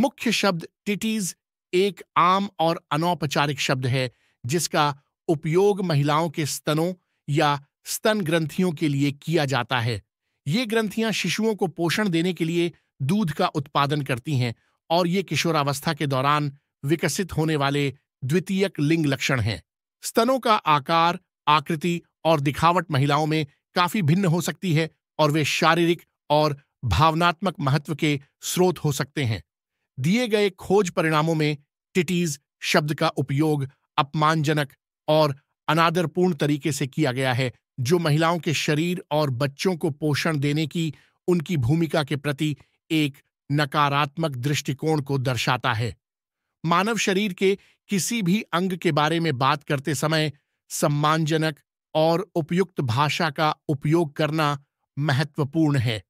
मुख्य शब्द टिटीज एक आम और अनौपचारिक शब्द है जिसका उपयोग महिलाओं के स्तनों या स्तन ग्रंथियों के लिए किया जाता है ये ग्रंथियां शिशुओं को पोषण देने के लिए दूध का उत्पादन करती हैं और ये किशोरावस्था के दौरान विकसित होने वाले द्वितीयक लिंग लक्षण हैं स्तनों का आकार आकृति और दिखावट महिलाओं में काफी भिन्न हो सकती है और वे शारीरिक और भावनात्मक महत्व के स्रोत हो सकते हैं दिए गए खोज परिणामों में टिटीज शब्द का उपयोग अपमानजनक और अनादरपूर्ण तरीके से किया गया है जो महिलाओं के शरीर और बच्चों को पोषण देने की उनकी भूमिका के प्रति एक नकारात्मक दृष्टिकोण को दर्शाता है मानव शरीर के किसी भी अंग के बारे में बात करते समय सम्मानजनक और उपयुक्त भाषा का उपयोग करना महत्वपूर्ण है